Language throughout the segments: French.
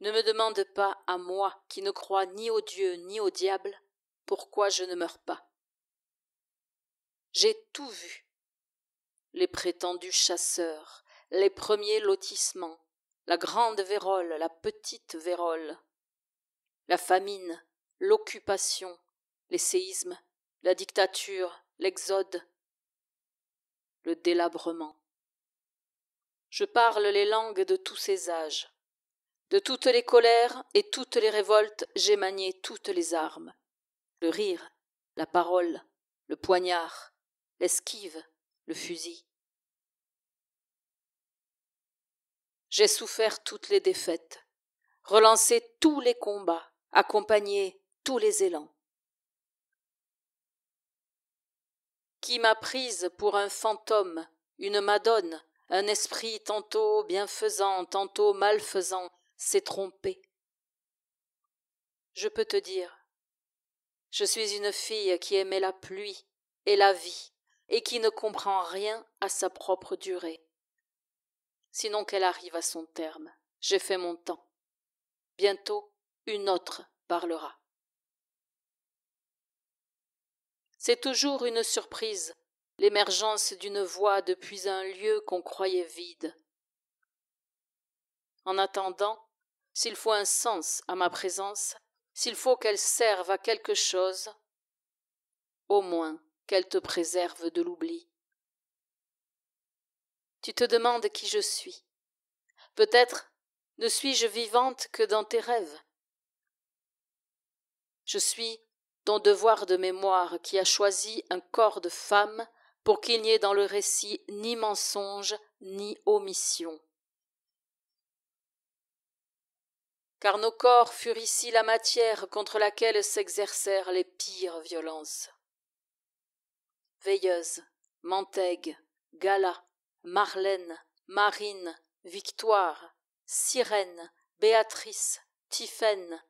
Ne me demande pas, à moi, qui ne crois ni au Dieu ni au diable, pourquoi je ne meurs pas. J'ai tout vu. Les prétendus chasseurs, les premiers lotissements, la grande vérole, la petite vérole, la famine, l'occupation, les séismes, la dictature, l'exode, le délabrement. Je parle les langues de tous ces âges, de toutes les colères et toutes les révoltes, j'ai manié toutes les armes. Le rire, la parole, le poignard, l'esquive, le fusil. J'ai souffert toutes les défaites, relancé tous les combats, accompagné tous les élans. Qui m'a prise pour un fantôme, une madone, un esprit tantôt bienfaisant, tantôt malfaisant, s'est trompé. Je peux te dire, je suis une fille qui aimait la pluie et la vie, et qui ne comprend rien à sa propre durée. Sinon qu'elle arrive à son terme, j'ai fait mon temps. Bientôt, une autre parlera. C'est toujours une surprise, l'émergence d'une voix depuis un lieu qu'on croyait vide. En attendant, s'il faut un sens à ma présence, s'il faut qu'elle serve à quelque chose, au moins qu'elle te préserve de l'oubli. Tu te demandes qui je suis. Peut-être ne suis-je vivante que dans tes rêves. Je suis ton devoir de mémoire qui a choisi un corps de femme pour qu'il n'y ait dans le récit ni mensonge ni omission. car nos corps furent ici la matière contre laquelle s'exercèrent les pires violences. Veilleuse, Mantègue, Gala, Marlène, Marine, Victoire, Sirène, Béatrice, Tiphaine.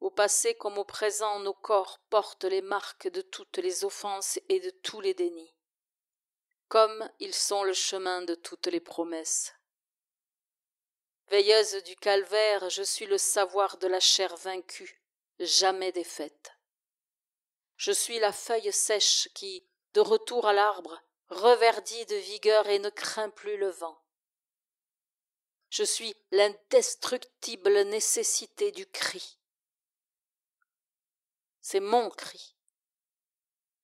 Au passé comme au présent, nos corps portent les marques de toutes les offenses et de tous les dénis, comme ils sont le chemin de toutes les promesses. Veilleuse du calvaire, je suis le savoir de la chair vaincue, jamais défaite. Je suis la feuille sèche qui, de retour à l'arbre, reverdit de vigueur et ne craint plus le vent. Je suis l'indestructible nécessité du cri. C'est mon cri.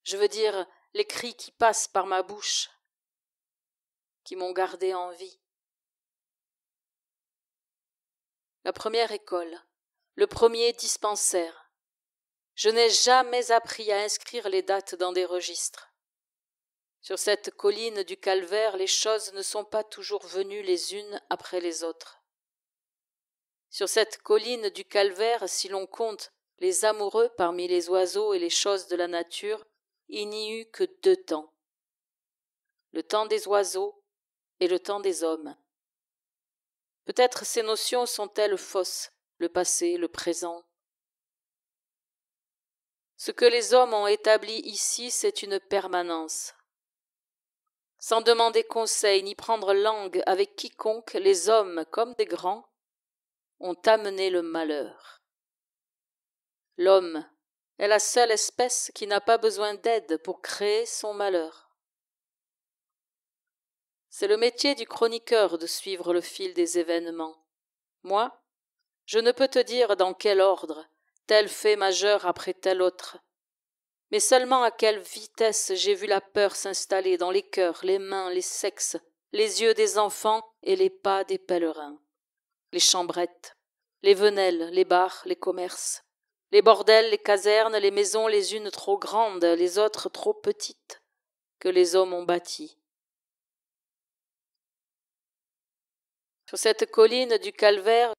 Je veux dire les cris qui passent par ma bouche, qui m'ont gardé en vie la première école, le premier dispensaire. Je n'ai jamais appris à inscrire les dates dans des registres. Sur cette colline du calvaire, les choses ne sont pas toujours venues les unes après les autres. Sur cette colline du calvaire, si l'on compte les amoureux parmi les oiseaux et les choses de la nature, il n'y eut que deux temps. Le temps des oiseaux et le temps des hommes. Peut-être ces notions sont-elles fausses, le passé, le présent. Ce que les hommes ont établi ici, c'est une permanence. Sans demander conseil ni prendre langue avec quiconque, les hommes, comme des grands, ont amené le malheur. L'homme est la seule espèce qui n'a pas besoin d'aide pour créer son malheur. C'est le métier du chroniqueur de suivre le fil des événements. Moi, je ne peux te dire dans quel ordre, tel fait majeur après tel autre, mais seulement à quelle vitesse j'ai vu la peur s'installer dans les cœurs, les mains, les sexes, les yeux des enfants et les pas des pèlerins. Les chambrettes, les venelles, les bars, les commerces, les bordels, les casernes, les maisons, les unes trop grandes, les autres trop petites, que les hommes ont bâties, Sur cette colline du calvaire,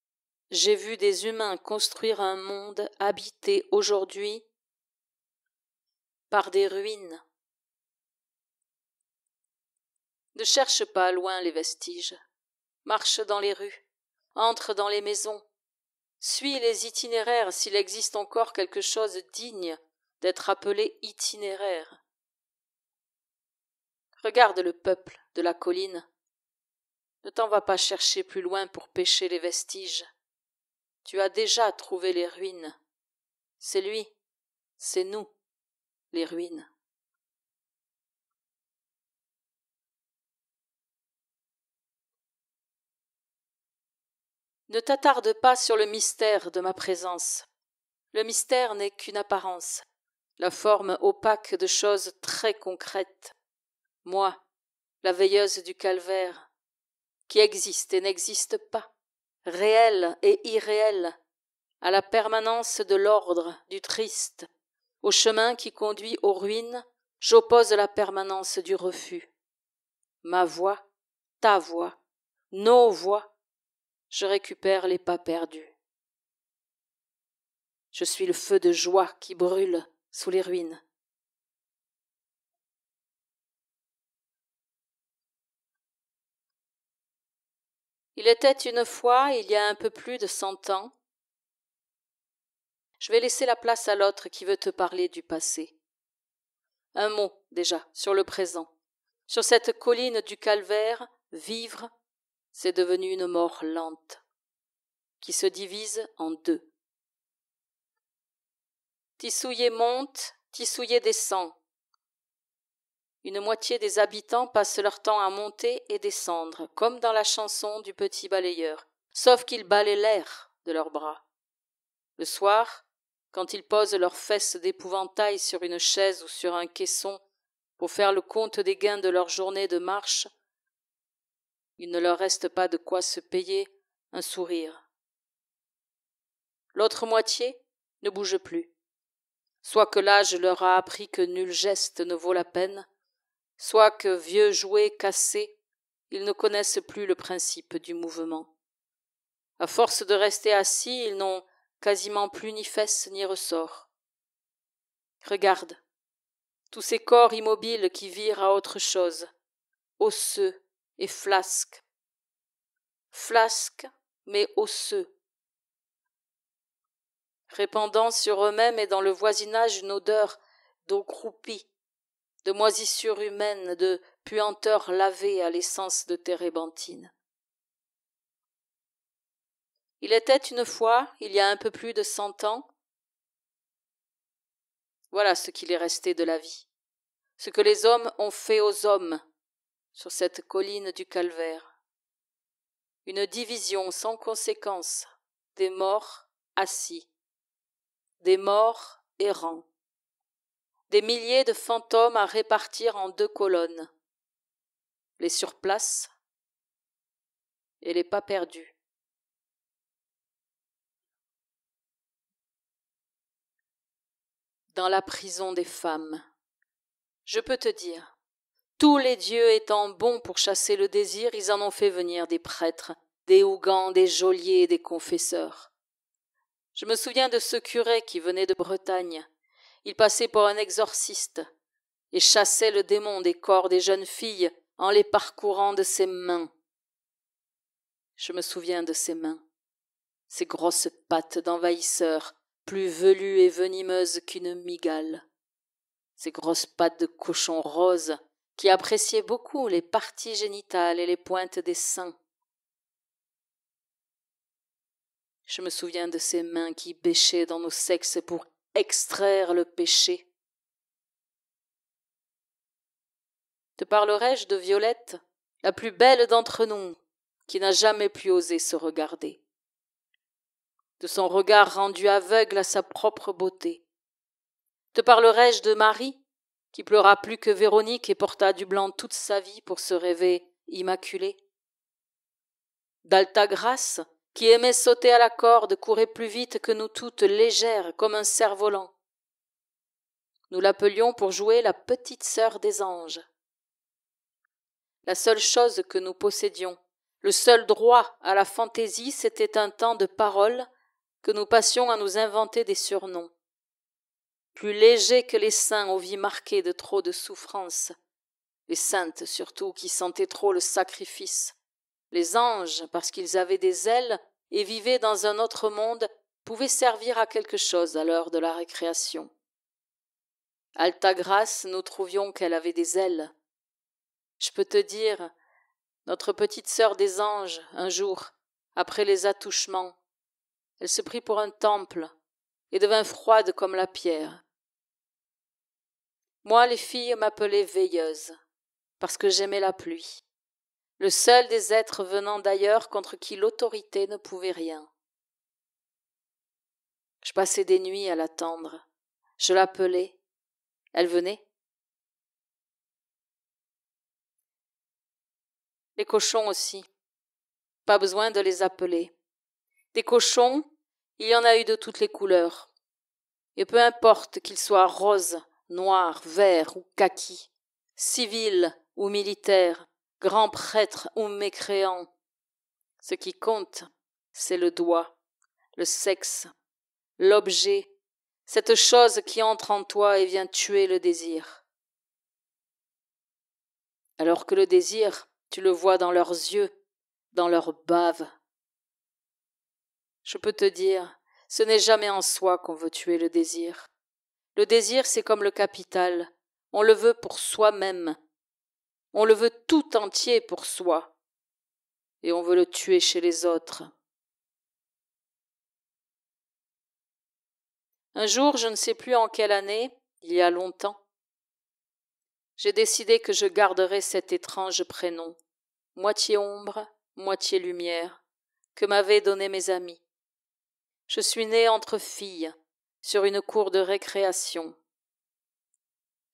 j'ai vu des humains construire un monde habité aujourd'hui par des ruines. Ne cherche pas loin les vestiges. Marche dans les rues, entre dans les maisons, suis les itinéraires s'il existe encore quelque chose digne d'être appelé itinéraire. Regarde le peuple de la colline ne t'en va pas chercher plus loin pour pêcher les vestiges. Tu as déjà trouvé les ruines. C'est lui, c'est nous, les ruines. Ne t'attarde pas sur le mystère de ma présence. Le mystère n'est qu'une apparence, la forme opaque de choses très concrètes. Moi, la veilleuse du calvaire, qui existe et n'existe pas, réel et irréel, à la permanence de l'ordre, du triste, au chemin qui conduit aux ruines, j'oppose la permanence du refus. Ma voix, ta voix, nos voix, je récupère les pas perdus. Je suis le feu de joie qui brûle sous les ruines. Il était une fois, il y a un peu plus de cent ans. Je vais laisser la place à l'autre qui veut te parler du passé. Un mot, déjà, sur le présent. Sur cette colline du calvaire, vivre, c'est devenu une mort lente, qui se divise en deux. Tissouillet monte, Tissouillet descend. Une moitié des habitants passent leur temps à monter et descendre, comme dans la chanson du petit balayeur, sauf qu'ils balaient l'air de leurs bras. Le soir, quand ils posent leurs fesses d'épouvantail sur une chaise ou sur un caisson pour faire le compte des gains de leur journée de marche, il ne leur reste pas de quoi se payer un sourire. L'autre moitié ne bouge plus, soit que l'âge leur a appris que nul geste ne vaut la peine, soit que vieux jouets cassés, ils ne connaissent plus le principe du mouvement. À force de rester assis, ils n'ont quasiment plus ni fesses ni ressorts. Regarde, tous ces corps immobiles qui virent à autre chose, osseux et flasques. Flasques, mais osseux. Répandant sur eux-mêmes et dans le voisinage une odeur d'eau croupie, de moisissures humaines, de puanteurs lavées à l'essence de térébenthine. Il était une fois, il y a un peu plus de cent ans, voilà ce qu'il est resté de la vie, ce que les hommes ont fait aux hommes sur cette colline du calvaire. Une division sans conséquence des morts assis, des morts errants des milliers de fantômes à répartir en deux colonnes les surplaces et les pas perdus. Dans la prison des femmes, je peux te dire, tous les dieux étant bons pour chasser le désir, ils en ont fait venir des prêtres, des hougans, des geôliers, des confesseurs. Je me souviens de ce curé qui venait de Bretagne, il passait pour un exorciste et chassait le démon des corps des jeunes filles en les parcourant de ses mains. Je me souviens de ses mains, ses grosses pattes d'envahisseur, plus velues et venimeuses qu'une migale, ses grosses pattes de cochon rose, qui appréciaient beaucoup les parties génitales et les pointes des seins. Je me souviens de ses mains qui bêchaient dans nos sexes pour extraire le péché. Te parlerai-je de Violette, la plus belle d'entre nous, qui n'a jamais pu oser se regarder, de son regard rendu aveugle à sa propre beauté. Te parlerai-je de Marie, qui pleura plus que Véronique et porta du blanc toute sa vie pour se rêver immaculée? D'Alta qui aimait sauter à la corde, courait plus vite que nous toutes, légères comme un cerf-volant. Nous l'appelions pour jouer la petite sœur des anges. La seule chose que nous possédions, le seul droit à la fantaisie, c'était un temps de parole que nous passions à nous inventer des surnoms. Plus légers que les saints aux vies marquées de trop de souffrances, les saintes surtout qui sentaient trop le sacrifice, les anges, parce qu'ils avaient des ailes et vivaient dans un autre monde, pouvaient servir à quelque chose à l'heure de la récréation. Grâce, nous trouvions qu'elle avait des ailes. Je peux te dire, notre petite sœur des anges, un jour, après les attouchements, elle se prit pour un temple et devint froide comme la pierre. Moi, les filles m'appelaient veilleuse, parce que j'aimais la pluie le seul des êtres venant d'ailleurs contre qui l'autorité ne pouvait rien. Je passais des nuits à l'attendre. Je l'appelais. Elle venait. Les cochons aussi. Pas besoin de les appeler. Des cochons, il y en a eu de toutes les couleurs. Et peu importe qu'ils soient roses, noirs, verts ou kaki, civils ou militaires, grand prêtre ou mécréant. Ce qui compte, c'est le doigt, le sexe, l'objet, cette chose qui entre en toi et vient tuer le désir. Alors que le désir, tu le vois dans leurs yeux, dans leur bave. Je peux te dire, ce n'est jamais en soi qu'on veut tuer le désir. Le désir, c'est comme le capital, on le veut pour soi-même, on le veut tout entier pour soi. Et on veut le tuer chez les autres. Un jour, je ne sais plus en quelle année, il y a longtemps, j'ai décidé que je garderais cet étrange prénom, moitié ombre, moitié lumière, que m'avaient donné mes amis. Je suis née entre filles, sur une cour de récréation.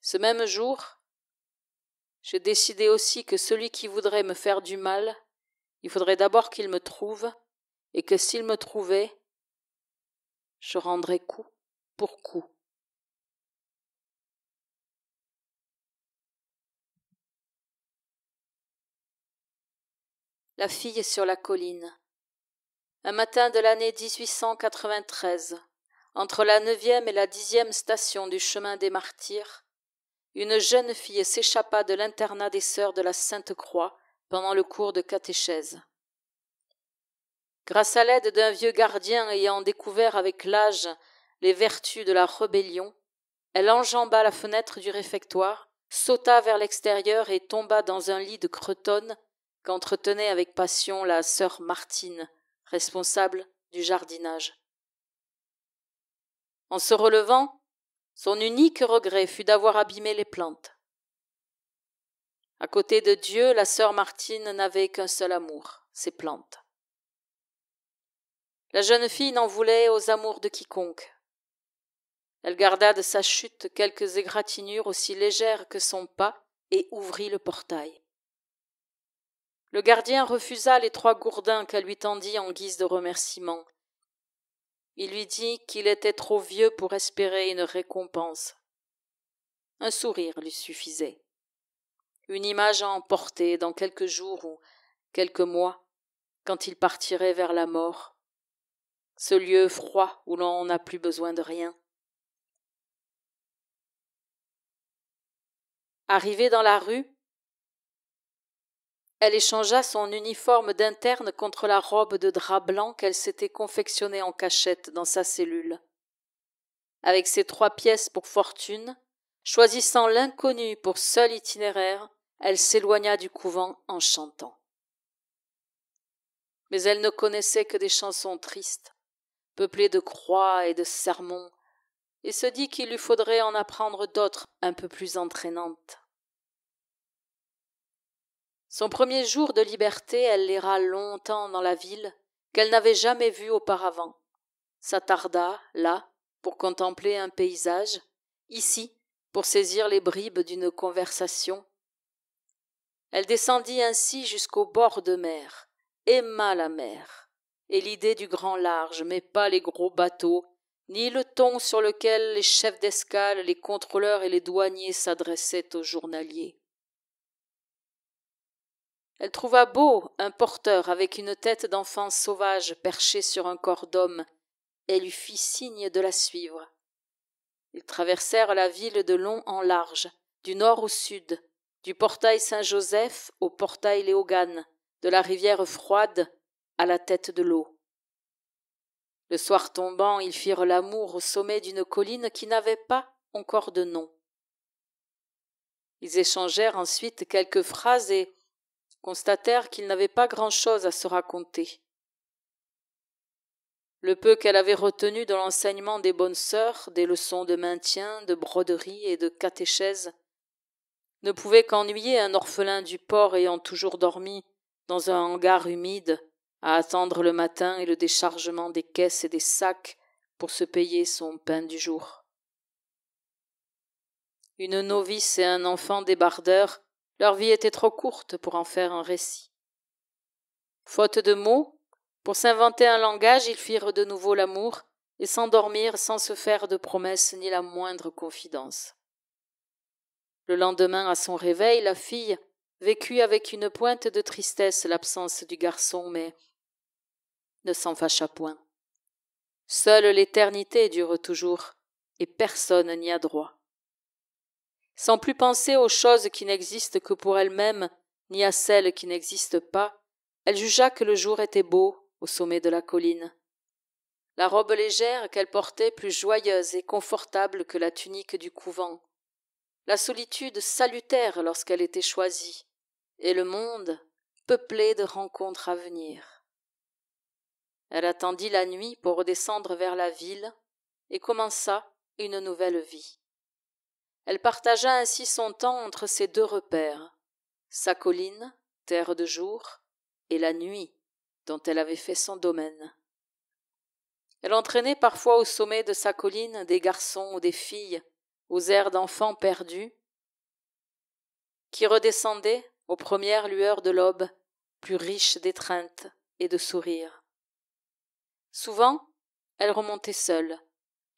Ce même jour, j'ai décidé aussi que celui qui voudrait me faire du mal, il faudrait d'abord qu'il me trouve, et que s'il me trouvait, je rendrais coup pour coup. La fille sur la colline. Un matin de l'année 1893, entre la neuvième et la dixième station du chemin des martyrs, une jeune fille s'échappa de l'internat des sœurs de la Sainte Croix pendant le cours de catéchèse. Grâce à l'aide d'un vieux gardien ayant découvert avec l'âge les vertus de la rébellion, elle enjamba la fenêtre du réfectoire, sauta vers l'extérieur et tomba dans un lit de cretonne qu'entretenait avec passion la sœur Martine, responsable du jardinage. En se relevant, son unique regret fut d'avoir abîmé les plantes. À côté de Dieu, la sœur Martine n'avait qu'un seul amour, ses plantes. La jeune fille n'en voulait aux amours de quiconque. Elle garda de sa chute quelques égratignures aussi légères que son pas et ouvrit le portail. Le gardien refusa les trois gourdins qu'elle lui tendit en guise de remerciement, il lui dit qu'il était trop vieux pour espérer une récompense. Un sourire lui suffisait. Une image à emporter dans quelques jours ou quelques mois, quand il partirait vers la mort. Ce lieu froid où l'on n'a plus besoin de rien. Arrivé dans la rue, elle échangea son uniforme d'interne contre la robe de drap blanc qu'elle s'était confectionnée en cachette dans sa cellule. Avec ses trois pièces pour fortune, choisissant l'inconnu pour seul itinéraire, elle s'éloigna du couvent en chantant. Mais elle ne connaissait que des chansons tristes, peuplées de croix et de sermons, et se dit qu'il lui faudrait en apprendre d'autres un peu plus entraînantes. Son premier jour de liberté, elle erra longtemps dans la ville, qu'elle n'avait jamais vue auparavant. S'attarda, là, pour contempler un paysage, ici, pour saisir les bribes d'une conversation. Elle descendit ainsi jusqu'au bord de mer, aima la mer, et l'idée du grand large, mais pas les gros bateaux, ni le ton sur lequel les chefs d'escale, les contrôleurs et les douaniers s'adressaient aux journaliers. Elle trouva beau un porteur avec une tête d'enfant sauvage perchée sur un corps d'homme, et lui fit signe de la suivre. Ils traversèrent la ville de long en large, du nord au sud, du portail Saint-Joseph au portail Léogane, de la rivière froide à la tête de l'eau. Le soir tombant, ils firent l'amour au sommet d'une colline qui n'avait pas encore de nom. Ils échangèrent ensuite quelques phrases et constatèrent qu'il n'avait pas grand-chose à se raconter. Le peu qu'elle avait retenu de l'enseignement des bonnes sœurs, des leçons de maintien, de broderie et de catéchèse, ne pouvait qu'ennuyer un orphelin du port ayant toujours dormi dans un hangar humide, à attendre le matin et le déchargement des caisses et des sacs pour se payer son pain du jour. Une novice et un enfant débardeur leur vie était trop courte pour en faire un récit. Faute de mots, pour s'inventer un langage, ils firent de nouveau l'amour et s'endormirent sans se faire de promesses ni la moindre confidence. Le lendemain, à son réveil, la fille vécut avec une pointe de tristesse l'absence du garçon, mais ne s'en fâcha point. Seule l'éternité dure toujours, et personne n'y a droit sans plus penser aux choses qui n'existent que pour elle-même, ni à celles qui n'existent pas, elle jugea que le jour était beau au sommet de la colline. La robe légère qu'elle portait plus joyeuse et confortable que la tunique du couvent. La solitude salutaire lorsqu'elle était choisie, et le monde peuplé de rencontres à venir. Elle attendit la nuit pour redescendre vers la ville et commença une nouvelle vie. Elle partagea ainsi son temps entre ses deux repères, sa colline, terre de jour, et la nuit, dont elle avait fait son domaine. Elle entraînait parfois au sommet de sa colline des garçons ou des filles, aux airs d'enfants perdus, qui redescendaient aux premières lueurs de l'aube, plus riches d'étreintes et de sourires. Souvent, elle remontait seule,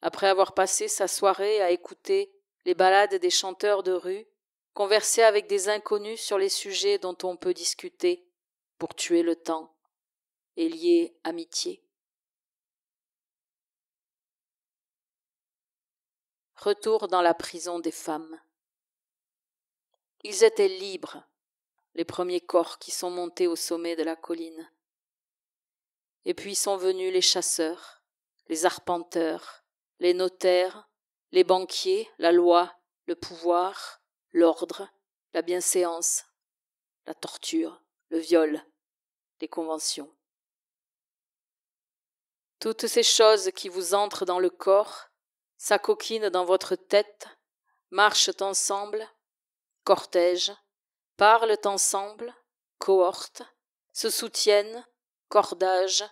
après avoir passé sa soirée à écouter les balades des chanteurs de rue, converser avec des inconnus sur les sujets dont on peut discuter pour tuer le temps et lier amitié. Retour dans la prison des femmes. Ils étaient libres, les premiers corps qui sont montés au sommet de la colline. Et puis sont venus les chasseurs, les arpenteurs, les notaires, les banquiers, la loi, le pouvoir, l'ordre, la bienséance, la torture, le viol, les conventions. Toutes ces choses qui vous entrent dans le corps, s'acoquinent dans votre tête, marchent ensemble, cortègent, parlent ensemble, cohortent, se soutiennent, cordage,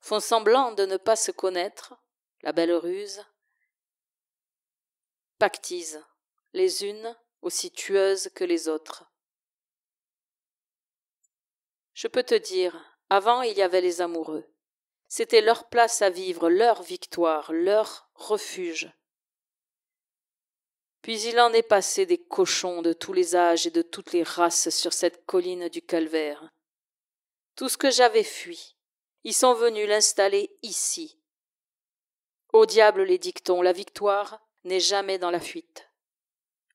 font semblant de ne pas se connaître, la belle ruse, les unes aussi tueuses que les autres. Je peux te dire, avant il y avait les amoureux. C'était leur place à vivre, leur victoire, leur refuge. Puis il en est passé des cochons de tous les âges et de toutes les races sur cette colline du calvaire. Tout ce que j'avais fui, ils sont venus l'installer ici. Au diable les dictons, la victoire, n'est jamais dans la fuite.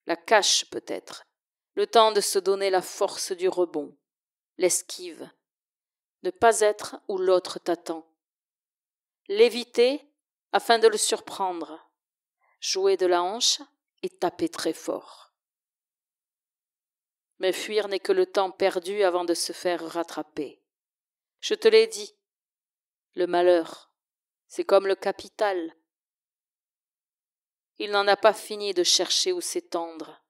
La cache peut-être, le temps de se donner la force du rebond, l'esquive, ne pas être où l'autre t'attend, l'éviter afin de le surprendre, jouer de la hanche et taper très fort. Mais fuir n'est que le temps perdu avant de se faire rattraper. Je te l'ai dit, le malheur, c'est comme le capital, il n'en a pas fini de chercher où s'étendre.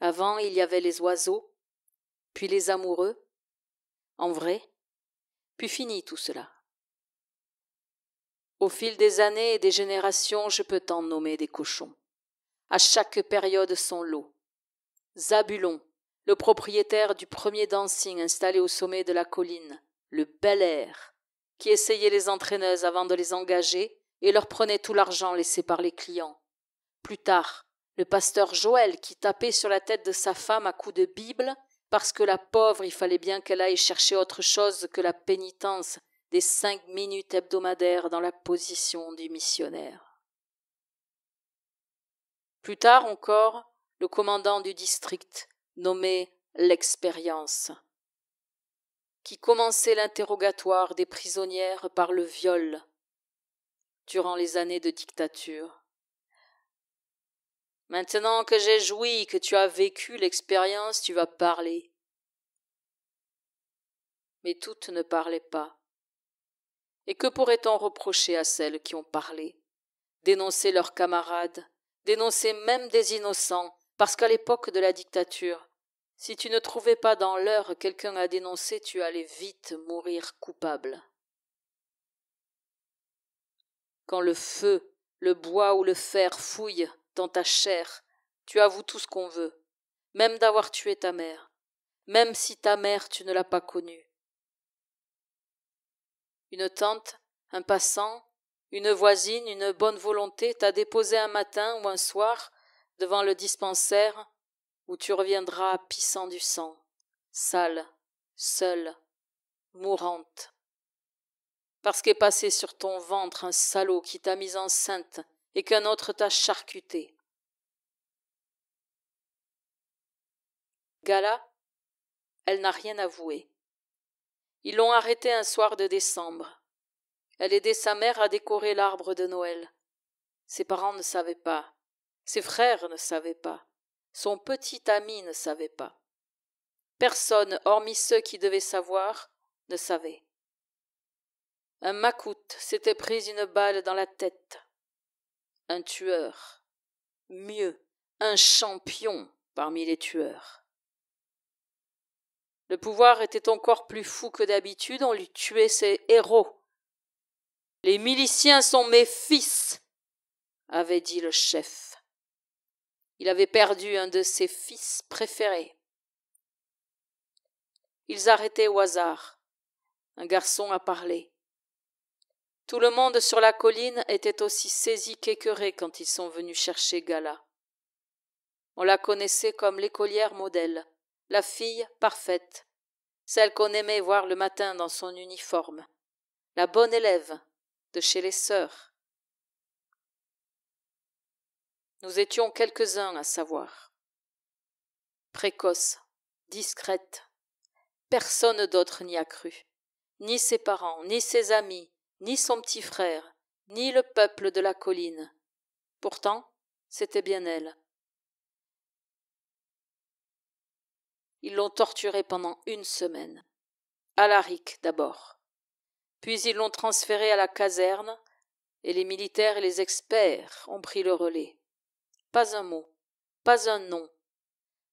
Avant, il y avait les oiseaux, puis les amoureux, en vrai, puis fini tout cela. Au fil des années et des générations, je peux t'en nommer des cochons. À chaque période son lot. Zabulon, le propriétaire du premier dancing installé au sommet de la colline, le bel air, qui essayait les entraîneuses avant de les engager, et leur prenait tout l'argent laissé par les clients. Plus tard, le pasteur Joël qui tapait sur la tête de sa femme à coups de Bible, parce que la pauvre il fallait bien qu'elle aille chercher autre chose que la pénitence des cinq minutes hebdomadaires dans la position du missionnaire. Plus tard encore, le commandant du district, nommé l'expérience, qui commençait l'interrogatoire des prisonnières par le viol, durant les années de dictature. Maintenant que j'ai joui, que tu as vécu l'expérience, tu vas parler. Mais toutes ne parlaient pas. Et que pourrait-on reprocher à celles qui ont parlé Dénoncer leurs camarades, dénoncer même des innocents, parce qu'à l'époque de la dictature, si tu ne trouvais pas dans l'heure quelqu'un à dénoncer, tu allais vite mourir coupable. Quand le feu, le bois ou le fer fouillent dans ta chair, tu avoues tout ce qu'on veut, même d'avoir tué ta mère, même si ta mère tu ne l'as pas connue. Une tante, un passant, une voisine, une bonne volonté t'a déposé un matin ou un soir devant le dispensaire où tu reviendras pissant du sang, sale, seule, mourante. Parce qu'est passé sur ton ventre un salaud qui t'a mise enceinte et qu'un autre t'a charcuté. Gala, elle n'a rien avoué. Ils l'ont arrêtée un soir de décembre. Elle aidait sa mère à décorer l'arbre de Noël. Ses parents ne savaient pas. Ses frères ne savaient pas. Son petit ami ne savait pas. Personne, hormis ceux qui devaient savoir, ne savait. Un Makout s'était pris une balle dans la tête. Un tueur. Mieux, un champion parmi les tueurs. Le pouvoir était encore plus fou que d'habitude, on lui tuait ses héros. Les miliciens sont mes fils, avait dit le chef. Il avait perdu un de ses fils préférés. Ils arrêtaient au hasard. Un garçon a parlé. Tout le monde sur la colline était aussi saisi qu'écœuré quand ils sont venus chercher Gala. On la connaissait comme l'écolière modèle, la fille parfaite, celle qu'on aimait voir le matin dans son uniforme, la bonne élève de chez les sœurs. Nous étions quelques-uns à savoir. Précoce, discrète, personne d'autre n'y a cru, ni ses parents, ni ses amis, ni son petit frère, ni le peuple de la colline. Pourtant, c'était bien elle. Ils l'ont torturée pendant une semaine. Alaric d'abord. Puis ils l'ont transférée à la caserne, et les militaires et les experts ont pris le relais. Pas un mot, pas un nom.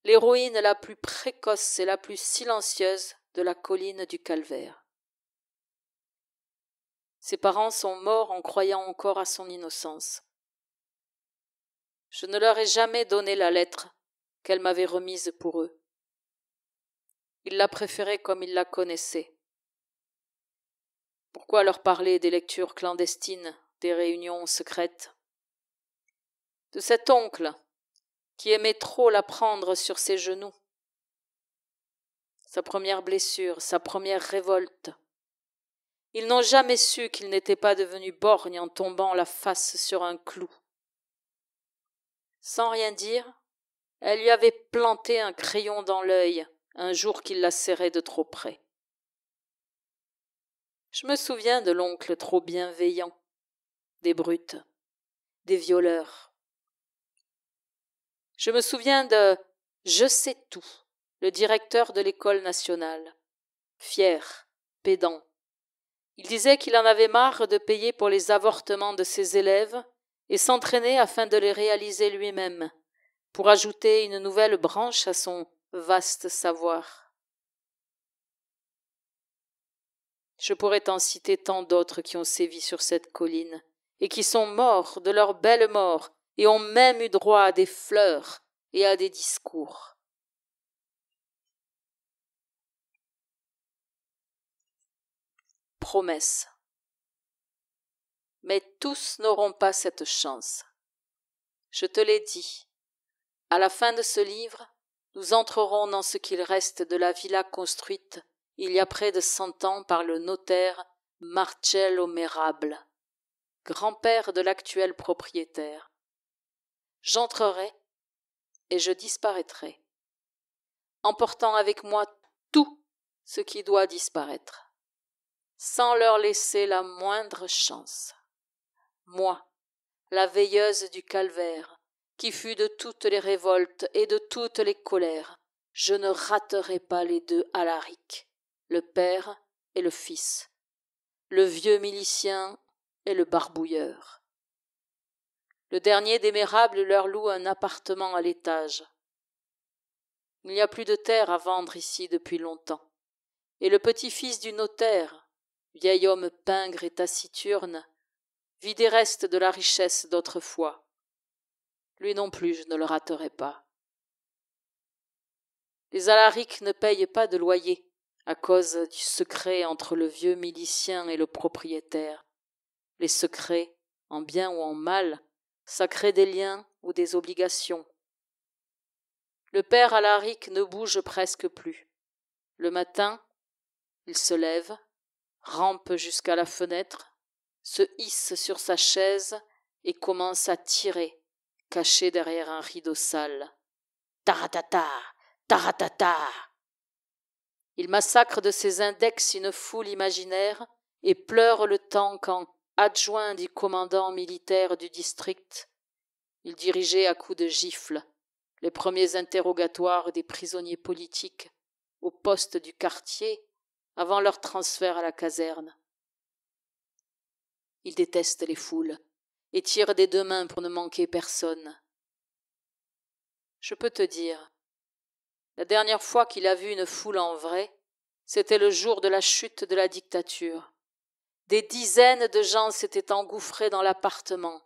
L'héroïne la plus précoce et la plus silencieuse de la colline du calvaire. Ses parents sont morts en croyant encore à son innocence. Je ne leur ai jamais donné la lettre qu'elle m'avait remise pour eux. Ils la préféraient comme ils la connaissaient. Pourquoi leur parler des lectures clandestines, des réunions secrètes De cet oncle qui aimait trop la prendre sur ses genoux. Sa première blessure, sa première révolte, ils n'ont jamais su qu'il n'était pas devenu borgne en tombant la face sur un clou. Sans rien dire, elle lui avait planté un crayon dans l'œil un jour qu'il la serrait de trop près. Je me souviens de l'oncle trop bienveillant, des brutes, des violeurs. Je me souviens de Je sais tout, le directeur de l'école nationale, fier, pédant, il disait qu'il en avait marre de payer pour les avortements de ses élèves et s'entraîner afin de les réaliser lui-même, pour ajouter une nouvelle branche à son vaste savoir. Je pourrais en citer tant d'autres qui ont sévi sur cette colline, et qui sont morts de leur belle mort, et ont même eu droit à des fleurs et à des discours. promesse. Mais tous n'auront pas cette chance. Je te l'ai dit. À la fin de ce livre, nous entrerons dans ce qu'il reste de la villa construite il y a près de cent ans par le notaire Marcello Mérable, grand-père de l'actuel propriétaire. J'entrerai et je disparaîtrai, emportant avec moi tout ce qui doit disparaître sans leur laisser la moindre chance. Moi, la veilleuse du calvaire, qui fut de toutes les révoltes et de toutes les colères, je ne raterai pas les deux Alaric, le père et le fils, le vieux milicien et le barbouilleur. Le dernier d'Émérable leur loue un appartement à l'étage. Il n'y a plus de terre à vendre ici depuis longtemps, et le petit-fils du notaire, vieil homme pingre et taciturne, vit des restes de la richesse d'autrefois. Lui non plus je ne le raterai pas. Les Alaric ne payent pas de loyer à cause du secret entre le vieux milicien et le propriétaire. Les secrets, en bien ou en mal, sacrés des liens ou des obligations. Le père Alaric ne bouge presque plus. Le matin, il se lève, rampe jusqu'à la fenêtre, se hisse sur sa chaise et commence à tirer, caché derrière un rideau sale. Taratata, taratata. Il massacre de ses index une foule imaginaire et pleure le temps qu'en adjoint du commandant militaire du district, il dirigeait à coups de gifle les premiers interrogatoires des prisonniers politiques au poste du quartier avant leur transfert à la caserne. Il déteste les foules et tire des deux mains pour ne manquer personne. Je peux te dire, la dernière fois qu'il a vu une foule en vrai, c'était le jour de la chute de la dictature. Des dizaines de gens s'étaient engouffrés dans l'appartement,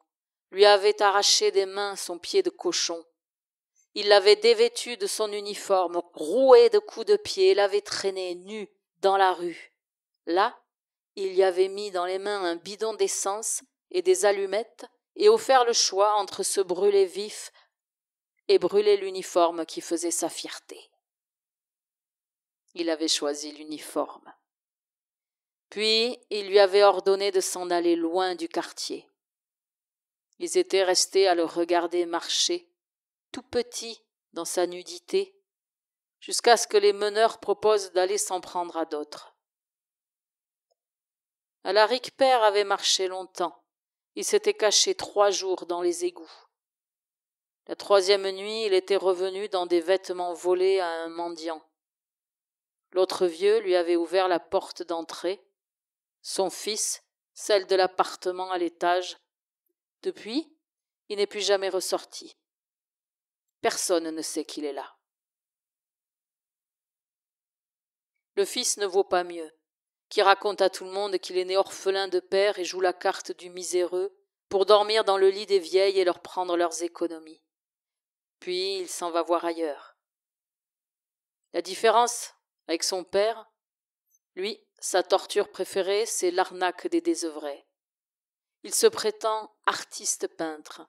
lui avaient arraché des mains son pied de cochon. Il l'avait dévêtu de son uniforme, roué de coups de pied, l'avait traîné nu dans la rue. Là, il y avait mis dans les mains un bidon d'essence et des allumettes et offert le choix entre se brûler vif et brûler l'uniforme qui faisait sa fierté. Il avait choisi l'uniforme. Puis il lui avait ordonné de s'en aller loin du quartier. Ils étaient restés à le regarder marcher, tout petit dans sa nudité, jusqu'à ce que les meneurs proposent d'aller s'en prendre à d'autres. Alaric père avait marché longtemps. Il s'était caché trois jours dans les égouts. La troisième nuit, il était revenu dans des vêtements volés à un mendiant. L'autre vieux lui avait ouvert la porte d'entrée, son fils, celle de l'appartement à l'étage. Depuis, il n'est plus jamais ressorti. Personne ne sait qu'il est là. Le fils ne vaut pas mieux, qui raconte à tout le monde qu'il est né orphelin de père et joue la carte du miséreux pour dormir dans le lit des vieilles et leur prendre leurs économies. Puis il s'en va voir ailleurs. La différence avec son père, lui, sa torture préférée, c'est l'arnaque des désœuvrés. Il se prétend artiste peintre.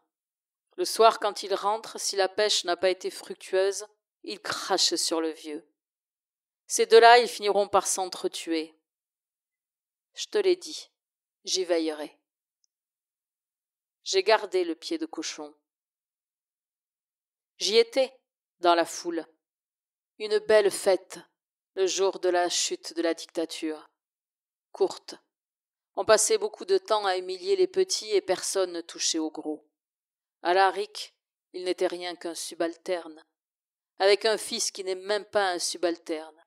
Le soir, quand il rentre, si la pêche n'a pas été fructueuse, il crache sur le vieux. Ces deux-là, ils finiront par s'entretuer. Je te l'ai dit, j'y veillerai. J'ai gardé le pied de cochon. J'y étais, dans la foule. Une belle fête, le jour de la chute de la dictature. Courte. On passait beaucoup de temps à humilier les petits et personne ne touchait aux gros. À la il n'était rien qu'un subalterne, avec un fils qui n'est même pas un subalterne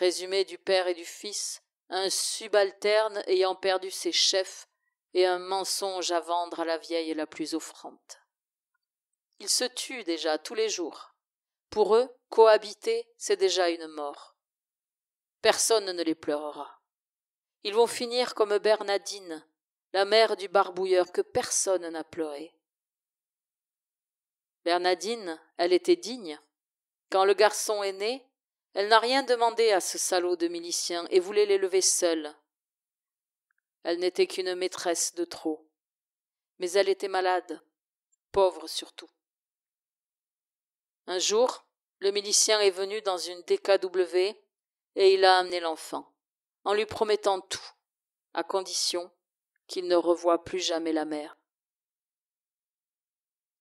résumé du père et du fils, un subalterne ayant perdu ses chefs et un mensonge à vendre à la vieille et la plus offrante. Ils se tuent déjà tous les jours. Pour eux, cohabiter, c'est déjà une mort. Personne ne les pleurera. Ils vont finir comme Bernadine, la mère du barbouilleur que personne n'a pleuré. Bernadine, elle était digne. Quand le garçon est né, elle n'a rien demandé à ce salaud de milicien et voulait l'élever seule. Elle n'était qu'une maîtresse de trop. Mais elle était malade, pauvre surtout. Un jour, le milicien est venu dans une DKW et il a amené l'enfant, en lui promettant tout, à condition qu'il ne revoie plus jamais la mère.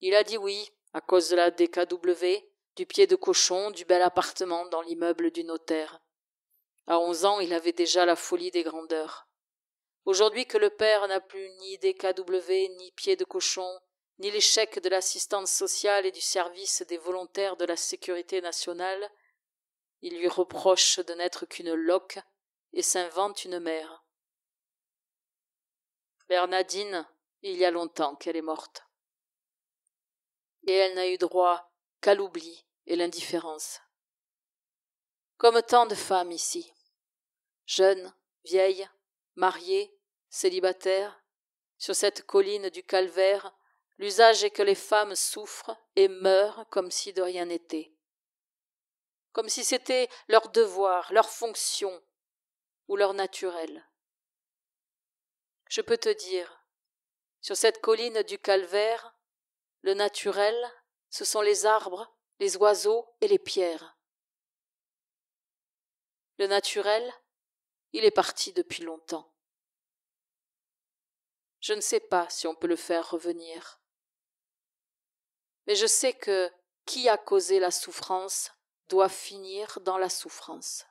Il a dit oui, à cause de la DKW, du pied de cochon, du bel appartement dans l'immeuble du notaire. À onze ans, il avait déjà la folie des grandeurs. Aujourd'hui que le père n'a plus ni DKW, ni pied de cochon, ni l'échec de l'assistance sociale et du service des volontaires de la sécurité nationale, il lui reproche de n'être qu'une loque et s'invente une mère. Bernadine, il y a longtemps qu'elle est morte. Et elle n'a eu droit qu'à l'oubli et l'indifférence. Comme tant de femmes ici, jeunes, vieilles, mariées, célibataires, sur cette colline du calvaire, l'usage est que les femmes souffrent et meurent comme si de rien n'était, comme si c'était leur devoir, leur fonction ou leur naturel. Je peux te dire, sur cette colline du calvaire, le naturel, ce sont les arbres, les oiseaux et les pierres. Le naturel, il est parti depuis longtemps. Je ne sais pas si on peut le faire revenir. Mais je sais que qui a causé la souffrance doit finir dans la souffrance.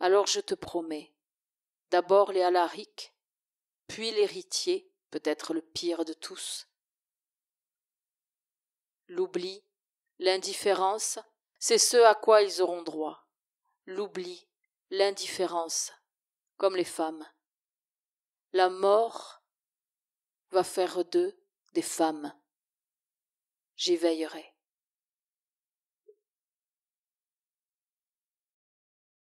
Alors je te promets, d'abord les alariques, puis l'héritier, peut-être le pire de tous. L'oubli L'indifférence, c'est ce à quoi ils auront droit. L'oubli, l'indifférence, comme les femmes. La mort va faire d'eux des femmes. J'y veillerai.